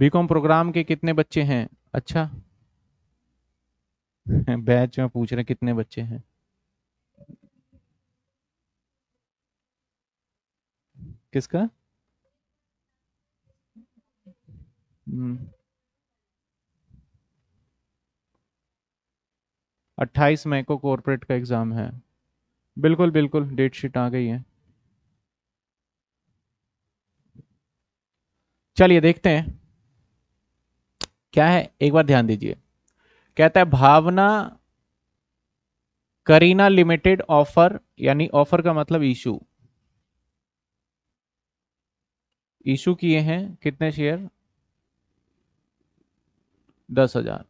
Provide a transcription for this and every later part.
BCom programme के कितने बच्चे हैं अच्छा बैच में पूछ रहे कितने बच्चे हैं किसका हम्म। अट्ठाईस मई को कॉरपोरेट का एग्ज़ाम है बिल्कुल बिल्कुल डेट शीट आ गई है चलिए देखते हैं क्या है एक बार ध्यान दीजिए कहता है भावना करीना लिमिटेड ऑफर यानी ऑफर का मतलब इशू इशू किए हैं कितने शेयर दस हजार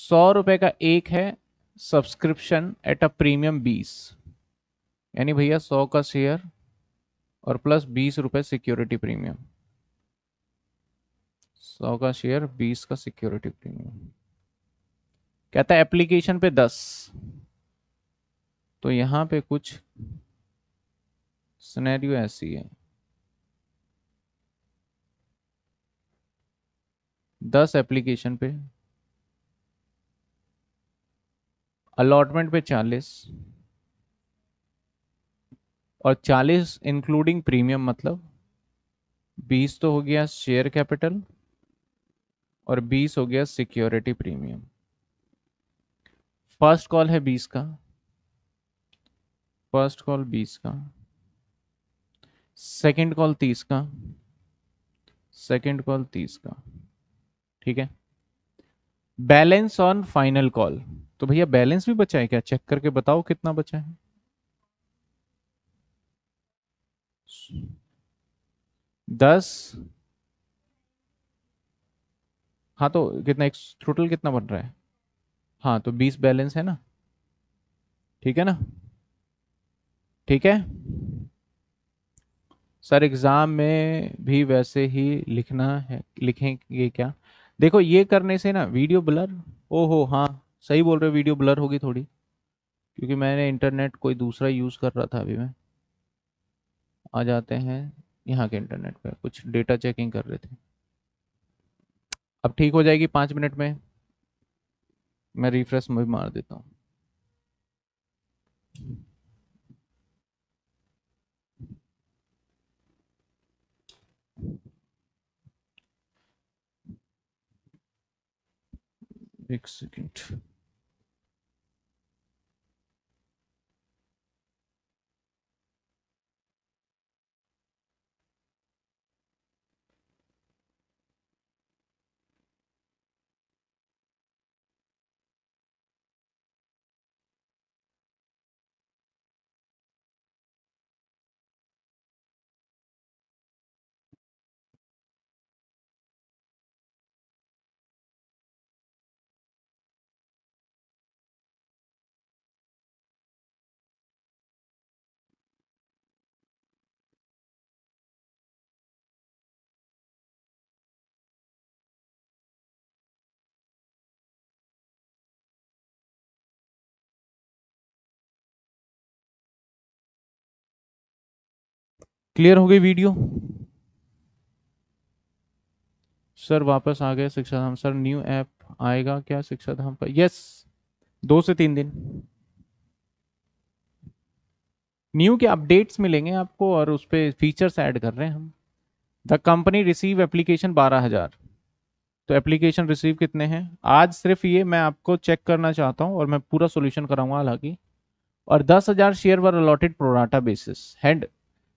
सौ रुपए का एक है सब्सक्रिप्शन एट अ प्रीमियम बीस यानी भैया सौ का शेयर और प्लस बीस रुपए सिक्योरिटी प्रीमियम सौ का शेयर बीस का सिक्योरिटी प्रीमियम कहता है एप्लीकेशन पे दस तो यहां पे कुछ स्नैरियो ऐसी है दस एप्लीकेशन पे अलॉटमेंट पे चालीस और चालीस इंक्लूडिंग प्रीमियम मतलब बीस तो हो गया शेयर कैपिटल और बीस हो गया सिक्योरिटी प्रीमियम फर्स्ट कॉल है बीस का फर्स्ट कॉल बीस का सेकंड कॉल तीस का सेकंड कॉल तीस का ठीक है बैलेंस ऑन फाइनल कॉल तो भैया बैलेंस भी बचा है क्या चेक करके बताओ कितना बचा है दस हाँ तो कितना एक टोटल कितना बन रहा है हाँ तो बीस बैलेंस है ना ठीक है ना ठीक है सर एग्ज़ाम में भी वैसे ही लिखना है लिखेंगे क्या देखो ये करने से ना वीडियो ब्लर ओ हो हाँ सही बोल रहे हो वीडियो ब्लर होगी थोड़ी क्योंकि मैंने इंटरनेट कोई दूसरा यूज़ कर रहा था अभी मैं आ जाते हैं यहाँ के इंटरनेट पे कुछ डेटा चेकिंग कर रहे थे अब ठीक हो जाएगी पाँच मिनट में मैं रिफ्रेश में भी मार देता हूँ एक सेकेंड क्लियर हो गई वीडियो सर वापस आ गए शिक्षा धाम सर न्यू ऐप आएगा क्या शिक्षा धाम पर यस दो से तीन दिन न्यू के अपडेट्स मिलेंगे आपको और उस पर फीचर्स ऐड कर रहे हैं हम द कंपनी रिसीव एप्लीकेशन बारह हज़ार तो एप्लीकेशन रिसीव कितने हैं आज सिर्फ ये मैं आपको चेक करना चाहता हूँ और मैं पूरा सोल्यूशन कराऊंगा हालांकि और दस हज़ार share were allotted pro rata basis हैंड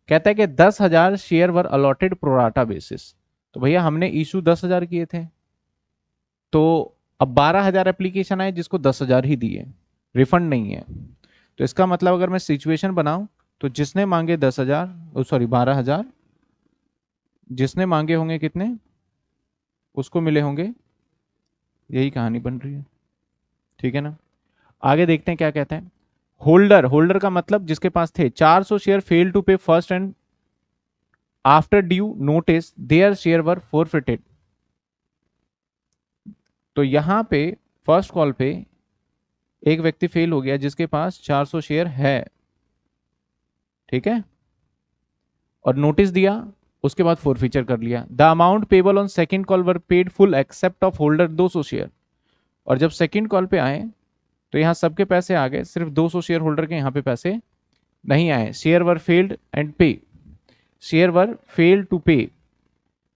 कहता है कि दस हजार share were allotted pro rata basis तो भैया हमने इशू दस हजार किए थे तो अब बारह हजार एप्लीकेशन आए जिसको दस हजार ही दिए रिफंड नहीं है तो इसका मतलब अगर मैं सिचुएशन बनाऊं तो जिसने मांगे दस हजार सॉरी बारह हजार जिसने मांगे होंगे कितने उसको मिले होंगे यही कहानी बन रही है ठीक है ना आगे देखते हैं क्या कहते हैं होल्डर होल्डर का मतलब जिसके पास थे 400 share fail to pay first and after due notice their share were forfeited तो यहां पे फर्स्ट कॉल पे एक व्यक्ति फेल हो गया जिसके पास 400 शेयर है ठीक है और नोटिस दिया उसके बाद फोरफीचर कर लिया the amount payable on second call were paid full except of holder 200 share और जब सेकेंड कॉल पे आए तो यहाँ सबके पैसे आ गए सिर्फ 200 शेयर होल्डर के यहाँ पे पैसे नहीं आए share were failed and pay share were fail to pay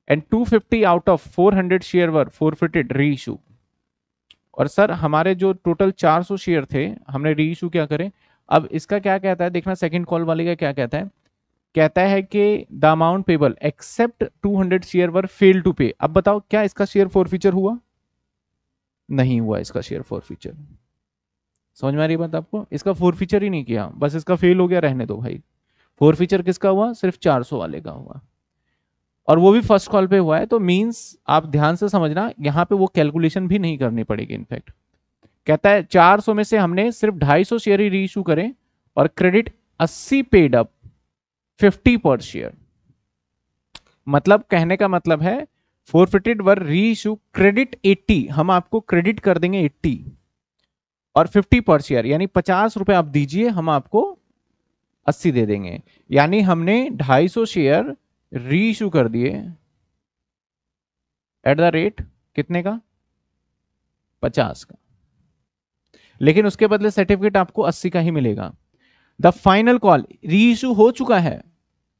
and 250 out of 400 share were forfeited reissue और सर हमारे जो टोटल 400 शेयर थे हमने री इशू क्या करें अब इसका क्या कहता है देखना सेकेंड कॉल वाले का क्या कहता है कहता है कि the amount payable except 200 share were fail to pay अब बताओ क्या इसका शेयर फोर फीचर हुआ नहीं हुआ इसका शेयर फोर फीचर समझ में आ रही बात आपको इसका फोर फीचर ही नहीं किया बस इसका फेल हो गया रहने दो भाई फोर फीचर किसका हुआ सिर्फ 400 वाले का हुआ और वो भी फर्स्ट कॉल पे हुआ है तो मींस आप ध्यान से समझना यहाँ पे वो कैलकुलेशन भी नहीं करनी पड़ेगी इनफैक्ट कहता है 400 में से हमने सिर्फ 250 शेयर ही रीइू करें और क्रेडिट 80 पेड अप 50 पर शेयर मतलब कहने का मतलब है forfeited were reissue credit 80 हम आपको क्रेडिट कर देंगे 80 और फिफ्टी पर शेयर यानी पचास रुपए आप दीजिए हम आपको अस्सी दे देंगे यानी हमने ढाई सौ शेयर री इशू कर दिए एट द रेट कितने का पचास का लेकिन उसके बदले सर्टिफिकेट आपको अस्सी का ही मिलेगा the final call reissue हो चुका है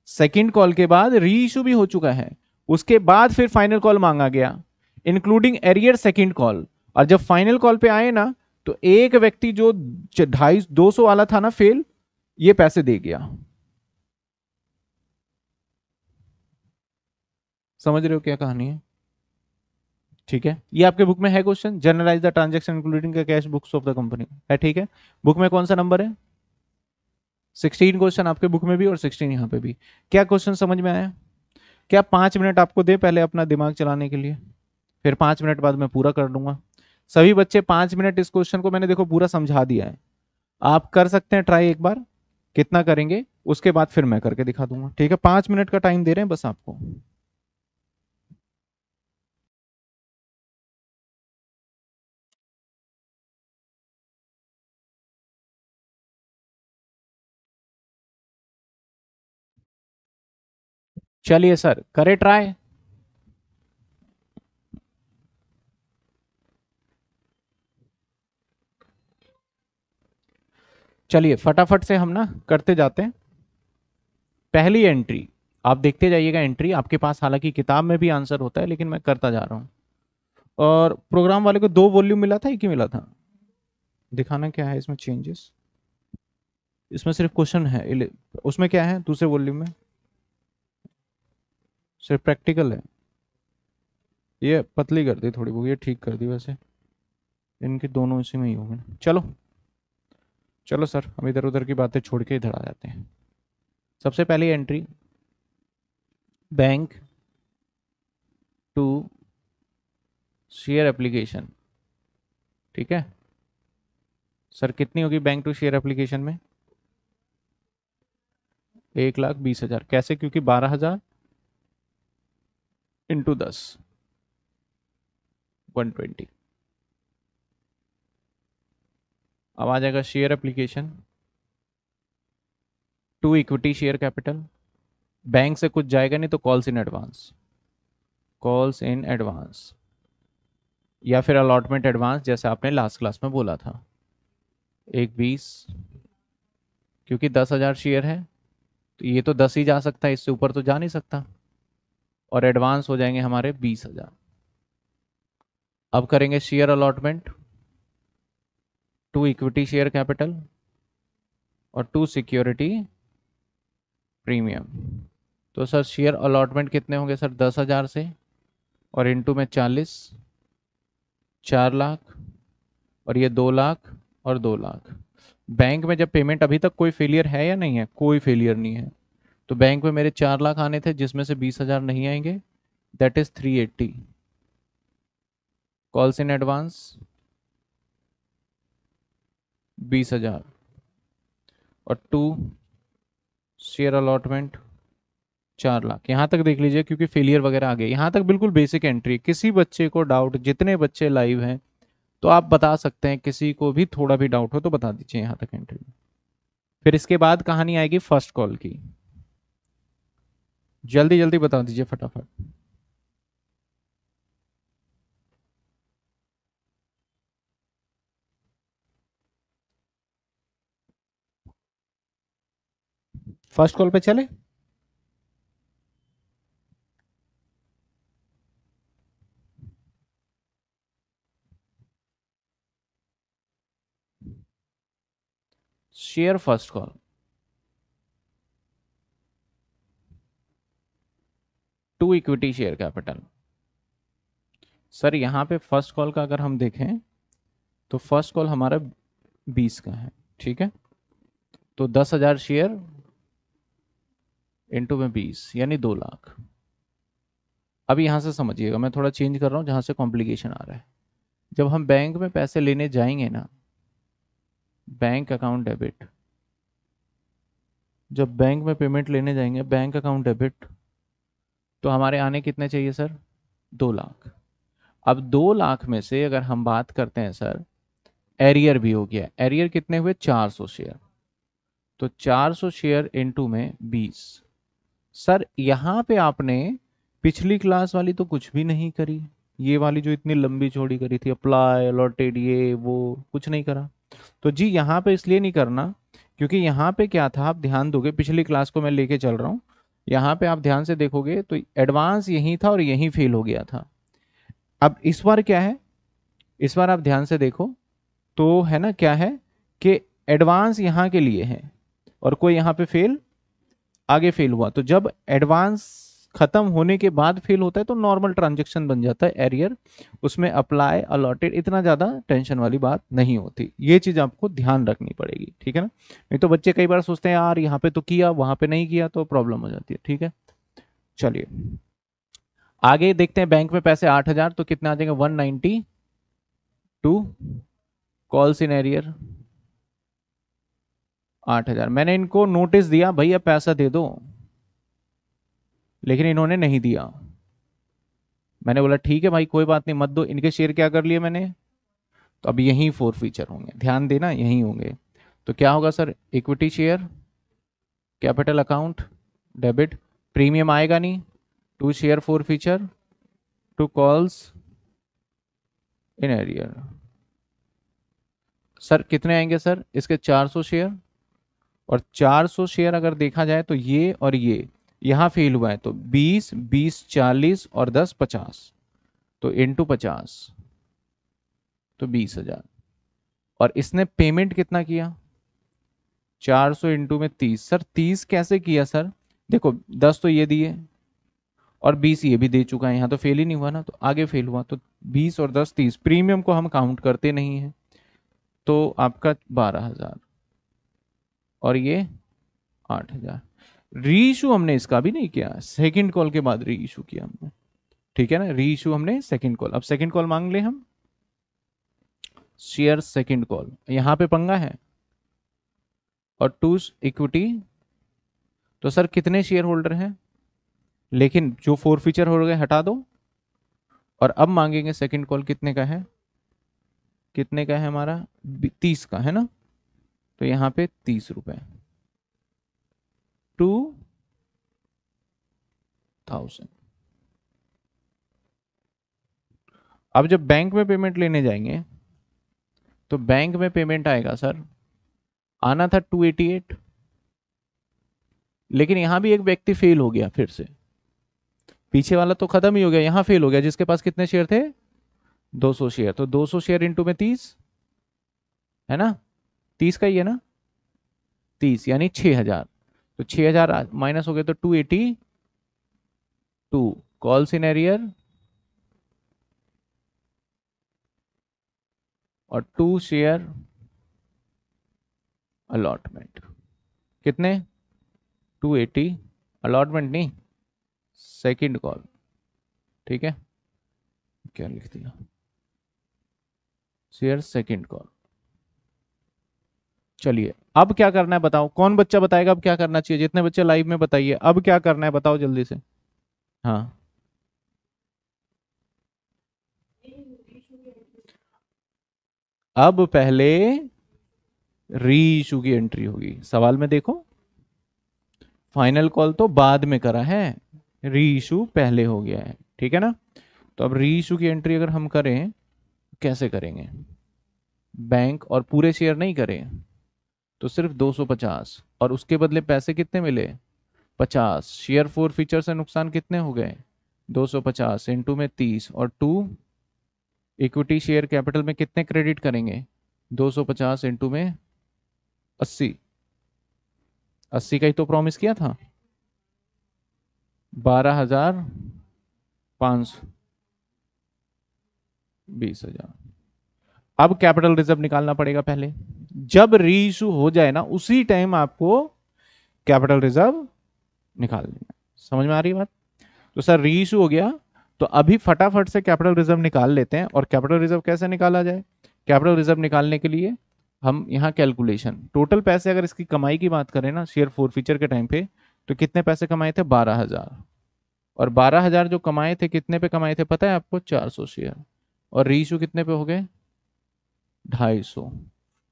सेकेंड कॉल के बाद री इशू भी हो चुका है उसके बाद फिर फाइनल कॉल मांगा गया इंक्लूडिंग एरियर सेकेंड कॉल और जब फाइनल कॉल पे आए ना तो एक व्यक्ति जो ढाई दो सौ वाला था ना फेल ये पैसे दे गया समझ रहे हो क्या कहानी है ठीक है ये आपके बुक में है question journalise the transaction including cash books of the company है ठीक है बुक में कौन सा नंबर है सिक्सटीन क्वेश्चन आपके बुक में भी और सिक्सटीन यहां पे भी क्या क्वेश्चन समझ में आया क्या पांच मिनट आपको दे पहले अपना दिमाग चलाने के लिए फिर पांच मिनट बाद मैं पूरा कर लूंगा सभी बच्चे पांच मिनट इस क्वेश्चन को मैंने देखो पूरा समझा दिया है आप कर सकते हैं ट्राई एक बार कितना करेंगे उसके बाद फिर मैं करके दिखा दूंगा ठीक है पांच मिनट का टाइम दे रहे हैं बस आपको चलिए सर करे ट्राई चलिए फटाफट से हम ना करते जाते हैं पहली एंट्री आप देखते जाइएगा एंट्री आपके पास हालांकि किताब में भी आंसर होता है लेकिन मैं करता जा रहा हूँ और प्रोग्राम वाले को दो वॉल्यूम मिला था एक ही मिला था दिखाना क्या है इसमें चेंजेस इसमें सिर्फ क्वेश्चन है उसमें क्या है दूसरे वॉल्यूम में सिर्फ प्रैक्टिकल है ये पतली कर दी थोड़ी बहुत ये ठीक कर दी वैसे इनके दोनों इसी में ही होंगे चलो चलो सर हम इधर उधर की बातें छोड़ के इधर आ जाते हैं सबसे पहली entry bank to share application ठीक है सर कितनी होगी बैंक टू शेयर एप्लीकेशन में एक लाख बीस हजार कैसे क्योंकि बारह हजार इंटू दस वन ट्वेंटी अब आ जाएगा share application to equity share capital bank से कुछ जाएगा नहीं तो calls in advance calls in advance या फिर अलॉटमेंट एडवांस जैसे आपने लास्ट क्लास में बोला था एक बीस क्योंकि दस हज़ार शेयर है तो ये तो दस ही जा सकता है इससे ऊपर तो जा नहीं सकता और एडवांस हो जाएंगे हमारे बीस हज़ार अब करेंगे share allotment to equity share capital और टू सिक्योरिटी प्रीमियम तो सर शेयर अलॉटमेंट कितने होंगे सर दस हज़ार से और इनटू में चालीस चार लाख और ये दो लाख और दो लाख बैंक में जब पेमेंट अभी तक कोई फेलियर है या नहीं है कोई फेलियर नहीं है तो बैंक में मेरे चार लाख आने थे जिसमें से बीस हज़ार नहीं आएंगे that is three eighty calls in advance बीस हजार और टू शेयर अलॉटमेंट चार लाख यहां तक देख लीजिए क्योंकि फेलियर वगैरह आ गए यहां तक बिल्कुल बेसिक एंट्री किसी बच्चे को डाउट जितने बच्चे लाइव हैं तो आप बता सकते हैं किसी को भी थोड़ा भी डाउट हो तो बता दीजिए यहां तक एंट्री फिर इसके बाद कहानी आएगी फर्स्ट कॉल की जल्दी जल्दी बता दीजिए फटाफट फर्स्ट कॉल पे चले share first call to equity share capital sir यहां पे फर्स्ट कॉल का अगर हम देखें तो फर्स्ट कॉल हमारा बीस का है ठीक है तो दस हज़ार शेयर इंटू में बीस यानी दो लाख अब यहाँ से समझिएगा मैं थोड़ा चेंज कर रहा हूँ जहाँ से कॉम्प्लिकेशन आ रहा है जब हम बैंक में पैसे लेने जाएंगे ना बैंक अकाउंट डेबिट जब बैंक में पेमेंट लेने जाएंगे बैंक अकाउंट डेबिट तो हमारे आने कितने चाहिए सर दो लाख अब दो लाख में से अगर हम बात करते हैं सर एरियर भी हो गया एरियर कितने हुए 400 शेयर तो 400 शेयर इनटू में बीस सर यहाँ पे आपने पिछली क्लास वाली तो कुछ भी नहीं करी ये वाली जो इतनी लंबी चौड़ी करी थी अप्लाई अलॉटेड ये वो कुछ नहीं करा तो जी यहाँ पे इसलिए नहीं करना क्योंकि यहाँ पे क्या था आप ध्यान दोगे पिछली क्लास को मैं लेके चल रहा हूँ यहाँ पे आप ध्यान से देखोगे तो एडवांस यहीं था और यहीं फेल हो गया था अब इस बार क्या है इस बार आप ध्यान से देखो तो है ना क्या है कि एडवांस यहाँ के लिए है और कोई यहाँ पे फेल आगे फेल हुआ तो जब एडवांस खत्म होने के बाद फेल होता है तो नॉर्मल ट्रांजेक्शन बन जाता है एरियर उसमें अप्लाई अलॉटेड इतना ज़्यादा टेंशन वाली बात नहीं होती ये चीज़ आपको ध्यान रखनी पड़ेगी ठीक है ना नहीं तो बच्चे कई बार सोचते हैं यार यहाँ पे तो किया वहां पे नहीं किया तो प्रॉब्लम हो जाती है ठीक है चलिए आगे देखते हैं बैंक में पैसे आठ तो कितने आ जाएंगे one ninety two calls in arrear आठ हजार मैंने इनको नोटिस दिया भैया पैसा दे दो लेकिन इन्होंने नहीं दिया मैंने बोला ठीक है भाई कोई बात नहीं मत दो इनके शेयर क्या कर लिए मैंने तो अब यहीं फोर फीचर होंगे ध्यान देना यहीं होंगे तो क्या होगा sir equity share capital account debit premium आएगा नहीं to share forfeiture to calls in arrear sir कितने आएंगे सर इसके 400 शेयर और 400 शेयर अगर देखा जाए तो ये और ये यहाँ फेल हुआ है तो 20 20 40 और 10 50 तो इंटू पचास तो बीस हजार और इसने पेमेंट कितना किया 400 सौ इंटू में तीस सर तीस कैसे किया सर देखो दस तो ये दिए और बीस ये भी दे चुका है यहाँ तो फेल ही नहीं हुआ ना तो आगे फेल हुआ तो बीस और दस तीस प्रीमियम को हम काउंट करते नहीं हैं तो आपका बारह हजार और ये आठ हजार री इशू हमने इसका भी नहीं किया सेकंड कॉल के बाद री इशू किया हमने ठीक है ना री इशू हमने सेकंड कॉल अब सेकंड कॉल मांग ले हम शेयर सेकंड कॉल यहां पे पंगा है और टू इक्विटी तो सर कितने शेयर होल्डर हैं लेकिन जो फोर फीचर हो गए हटा दो और अब मांगेंगे सेकंड कॉल कितने का है कितने का है हमारा तीस का है ना तो यहां पे तीस रुपए टू थाउजेंड अब जब बैंक में पेमेंट लेने जाएंगे तो बैंक में पेमेंट आएगा सर आना था टू एटी एट लेकिन यहां भी एक व्यक्ति फेल हो गया फिर से पीछे वाला तो खत्म ही हो गया यहां फेल हो गया जिसके पास कितने शेयर थे 200 शेयर तो 200 शेयर इंटू में तीस है ना तीस का ही है ना तीस यानी छ हजार तो छ हजार माइनस हो गया तो to eighty to call in arrear और टू शेयर अलॉटमेंट कितने टू एटी अलॉटमेंट नहीं सेकंड कॉल ठीक है क्या लिख दिया शेयर सेकंड कॉल चलिए अब क्या करना है बताओ कौन बच्चा बताएगा अब क्या करना चाहिए जितने बच्चे लाइव में बताइए अब क्या करना है बताओ जल्दी से हाँ अब पहले री इशू की एंट्री होगी सवाल में देखो फाइनल कॉल तो बाद में करा है री इशू पहले हो गया है ठीक है ना तो अब री इशू की एंट्री अगर हम करें कैसे करेंगे बैंक और पूरे शेयर नहीं करें तो सिर्फ 250 और उसके बदले पैसे कितने मिले 50 शेयर फोर फीचर से नुकसान कितने हो गए 250 इंटू में तीस और टू इक्विटी शेयर कैपिटल में कितने क्रेडिट करेंगे 250 इंटू में 80 80 का ही तो प्रॉमिस किया था बारह हजार पाँच सौ बीस हजार अब कैपिटल रिजर्व निकालना पड़ेगा पहले जब री इशू हो जाए ना उसी टाइम आपको कैपिटल रिजर्व निकाल लेना समझ में आ रही बात तो सर री इशू हो गया तो अभी फटाफट से कैपिटल रिजर्व निकाल लेते हैं और कैपिटल रिजर्व कैसे निकाला जाए कैपिटल रिजर्व निकालने के लिए हम यहाँ कैलकुलेशन टोटल पैसे अगर इसकी कमाई की बात करें ना शेयर फोर फीचर के टाइम पे तो कितने पैसे कमाए थे बारह हजार और बारह हजार जो कमाए थे कितने पे कमाए थे पता है आपको चार सौ शेयर और रीशू कितने पे हो गए ढाई सौ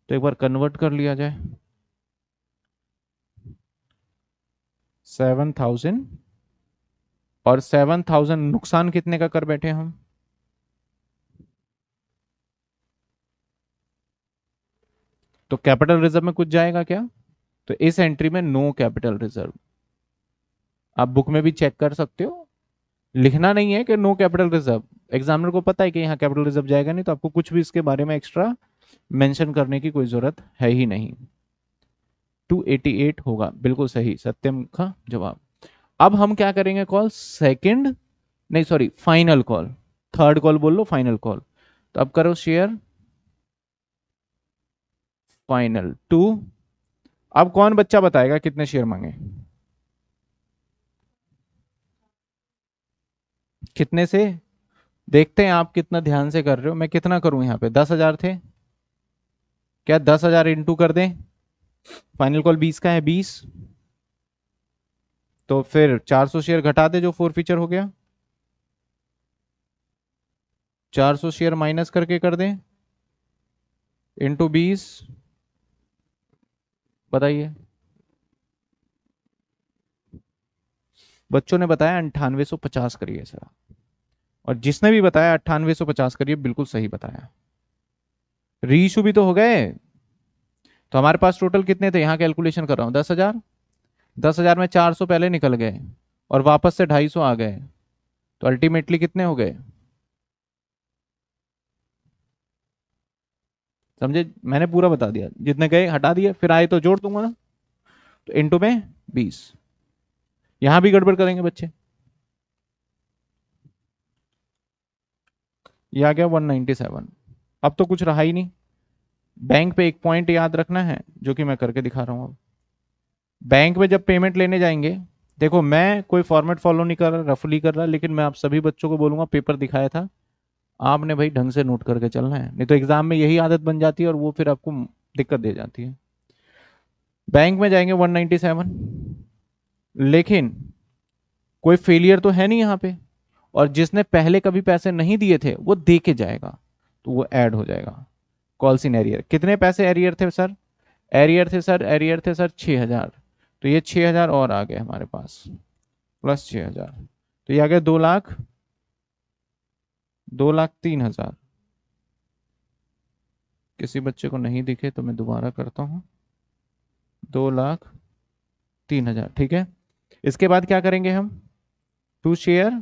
तो एक बार कन्वर्ट कर लिया जाए सेवन थाउजेंड और सेवन थाउजेंड नुकसान कितने का कर बैठे हम तो कैपिटल रिजर्व में कुछ जाएगा क्या तो इस एंट्री में नो कैपिटल रिजर्व आप बुक में भी चेक कर सकते हो लिखना नहीं है कि नो कैपिटल रिजर्व एग्जामिनर को पता है कि यहाँ कैपिटल रिजर्व जाएगा नहीं तो आपको कुछ भी इसके बारे में एक्स्ट्रा मेंशन करने की कोई ज़रूरत है ही नहीं 288 होगा बिल्कुल सही सत्यम का जवाब अब हम क्या करेंगे कॉल सेकंड नहीं sorry final call third call बोल लो फाइनल कॉल तो अब करो शेयर फाइनल टू अब कौन बच्चा बताएगा कितने शेयर मांगे कितने से देखते हैं आप कितना ध्यान से कर रहे हो मैं कितना करूं यहाँ पे दस हजार थे क्या दस हजार इंटू कर दें फाइनल कॉल बीस का है बीस तो फिर चार सौ शेयर घटा दे जो फोर फीचर हो गया चार सौ शेयर माइनस करके कर दें इंटू बीस बताइए बच्चों ने बताया अंठानवे सौ पचास करिए सर और जिसने भी बताया अट्ठानवे सौ पचास करिए बिल्कुल सही बताया रीशू भी तो हो गए तो हमारे पास टोटल कितने थे यहाँ कैलकुलेशन कर रहा हूँ दस हजार दस हजार में चार सौ पहले निकल गए और वापस से ढाई सौ आ गए तो अल्टीमेटली कितने हो गए समझे मैंने पूरा बता दिया जितने गए हटा दिए फिर आए तो जोड़ दूंगा ना तो इंटू में बीस यहां भी गड़बड़ करेंगे बच्चे ये आ गया 197 अब तो कुछ रहा ही नहीं बैंक पे एक पॉइंट याद रखना है जो कि मैं करके दिखा रहा हूँ अब बैंक में जब पेमेंट लेने जाएंगे देखो मैं कोई फॉर्मेट फॉलो नहीं कर रहा रफली कर रहा लेकिन मैं आप सभी बच्चों को बोलूँगा पेपर दिखाया था आपने भाई ढंग से नोट करके चलना है नहीं तो एग्जाम में यही आदत बन जाती है और वो फिर आपको दिक्कत दे जाती है बैंक में जाएंगे 197 लेकिन कोई फेलियर तो है नहीं यहाँ पे और जिसने पहले कभी पैसे नहीं दिए थे वो दे के जाएगा तो वो ऐड हो जाएगा कॉल्स इन एरियर कितने पैसे एरियर थे सर एरियर थे सर एरियर थे सर छः हज़ार तो ये छः हज़ार और आ गए हमारे पास प्लस छः हज़ार तो ये आ गए दो लाख दो लाख तीन हज़ार किसी बच्चे को नहीं दिखे तो मैं दोबारा करता हूँ दो लाख तीन हज़ार ठीक है इसके बाद क्या करेंगे हम टू शेयर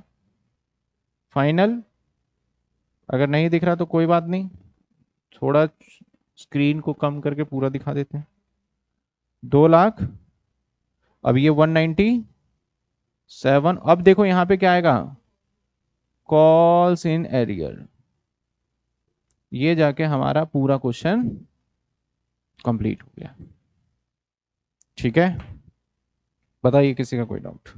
फाइनल अगर नहीं दिख रहा तो कोई बात नहीं थोड़ा स्क्रीन को कम करके पूरा दिखा देते हैं दो लाख अब ये वन नाइन्टी सेवन अब देखो यहां पे क्या आएगा कॉल्स इन एरियर ये जाके हमारा पूरा क्वेश्चन कंप्लीट हो गया ठीक है बताइए किसी का कोई डाउट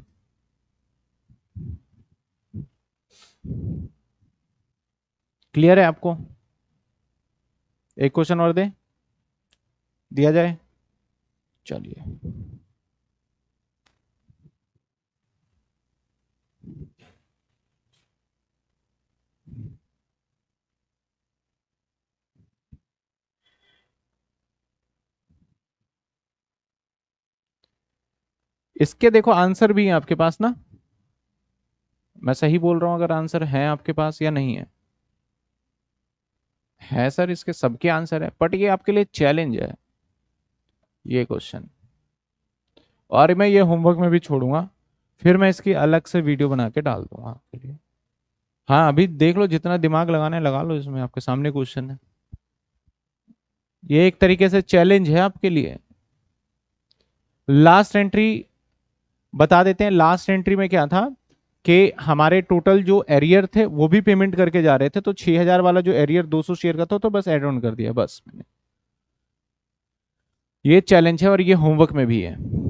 क्लियर है आपको एक क्वेश्चन और दे दिया जाए चलिए इसके देखो आंसर भी है आपके पास ना मैं सही बोल रहा हूं अगर आंसर है आपके पास या नहीं है है सर इसके सबके आंसर है बट ये आपके लिए चैलेंज है ये क्वेश्चन और मैं ये होमवर्क में भी छोड़ूंगा फिर मैं इसकी अलग से वीडियो बना के डाल दूंगा आपके लिए हाँ अभी देख लो जितना दिमाग लगाना है लगा लो इसमें आपके सामने क्वेश्चन है ये एक तरीके से चैलेंज है आपके लिए लास्ट एंट्री बता देते हैं लास्ट एंट्री में क्या था कि हमारे टोटल जो एरियर थे वो भी पेमेंट करके जा रहे थे तो 6000 वाला जो एरियर 200 शेयर का था तो बस एड ऑन कर दिया बस मैंने ये चैलेंज है और ये होमवर्क में भी है